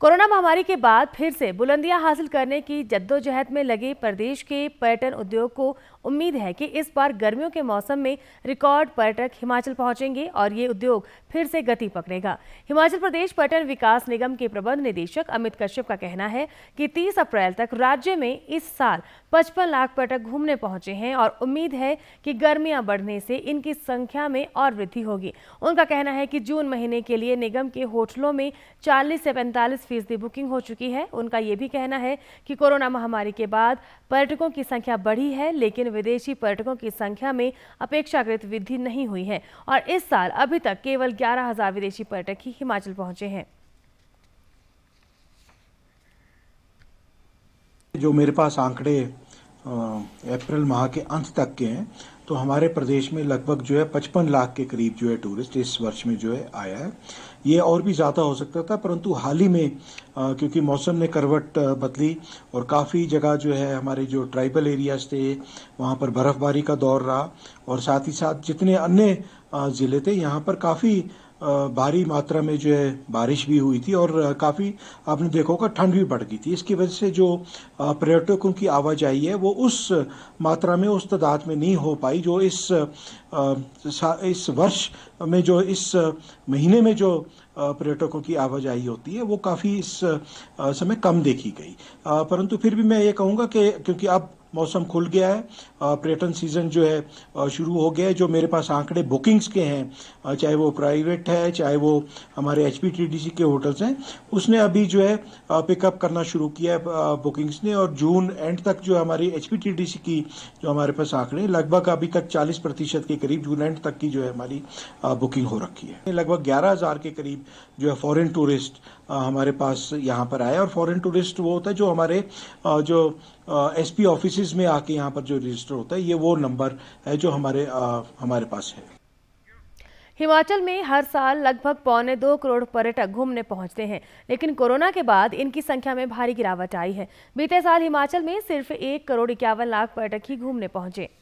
corona महामारी के बाद फिर से बुलंदियां हासिल करने की जद्दोजहद में लगे प्रदेश के पर्यटन उद्योग को उम्मीद है कि इस बार गर्मियों के मौसम में रिकॉर्ड पर्यटक हिमाचल पहुंचेंगे और ये उद्योग फिर से गति पकड़ेगा हिमाचल प्रदेश पर्यटन विकास निगम के प्रबंध निदेशक अमित कश्यप का कहना है कि 30 अप्रैल तक राज्य में इस साल 55 लाख पर्यटक घूमने पहुंचे हैं और उम्मीद है कि गर्मियां बढ़ने से इनकी संख्या में और वृद्धि होगी उनका कहना है कि जून महीने के लिए निगम के होटलों में चालीस से पैंतालीस फीसदी बुकिंग हो चुकी है उनका ये भी कहना है कि कोरोना महामारी के बाद पर्यटकों की संख्या बढ़ी है लेकिन विदेशी पर्यटकों की संख्या में अपेक्षाकृत वृद्धि नहीं हुई है और इस साल अभी तक केवल ग्यारह हजार विदेशी पर्यटक ही हिमाचल पहुंचे हैं जो मेरे पास आंकड़े अप्रैल माह के अंत तक के हैं तो हमारे प्रदेश में लगभग जो है पचपन लाख के करीब जो है टूरिस्ट इस वर्ष में जो है आया है ये और भी ज़्यादा हो सकता था परंतु हाल ही में आ, क्योंकि मौसम ने करवट बदली और काफ़ी जगह जो है हमारे जो ट्राइबल एरियाज थे वहां पर बर्फ़बारी का दौर रहा और साथ ही साथ जितने अन्य ज़िले थे यहाँ पर काफ़ी भारी मात्रा में जो है बारिश भी हुई थी और काफ़ी आपने देखा होगा ठंड भी बढ़ गई थी इसकी वजह से जो पर्यटकों की आवाजाही है वो उस मात्रा में उस तादाद में नहीं हो पाई जो इस इस वर्ष में जो इस महीने में जो पर्यटकों की आवाजाही होती है वो काफ़ी इस समय कम देखी गई परंतु फिर भी मैं ये कहूंगा कि क्योंकि अब मौसम खुल गया है पर्यटन सीजन जो है शुरू हो गया है जो मेरे पास आंकड़े बुकिंग्स के हैं चाहे वो प्राइवेट है चाहे वो हमारे एच के होटल्स हैं उसने अभी जो है पिकअप करना शुरू किया है बुकिंग्स ने और जून एंड तक जो हमारी एच की जो हमारे पास आंकड़े लगभग अभी तक चालीस प्रतिशत के करीब जून एंड तक की जो है हमारी बुकिंग हो रखी है लगभग ग्यारह हजार के करीब जो है फॉरन टूरिस्ट हमारे पास यहाँ पर आए और फॉरन टूरिस्ट वो होता है जो हमारे जो एस पी ऑफिस में आके यहाँ पर जो रजिस्टर होता है ये वो नंबर है जो हमारे आ, हमारे पास है हिमाचल में हर साल लगभग पौने दो करोड़ पर्यटक घूमने पहुंचते हैं लेकिन कोरोना के बाद इनकी संख्या में भारी गिरावट आई है बीते साल हिमाचल में सिर्फ एक करोड़ इक्यावन लाख पर्यटक ही घूमने पहुंचे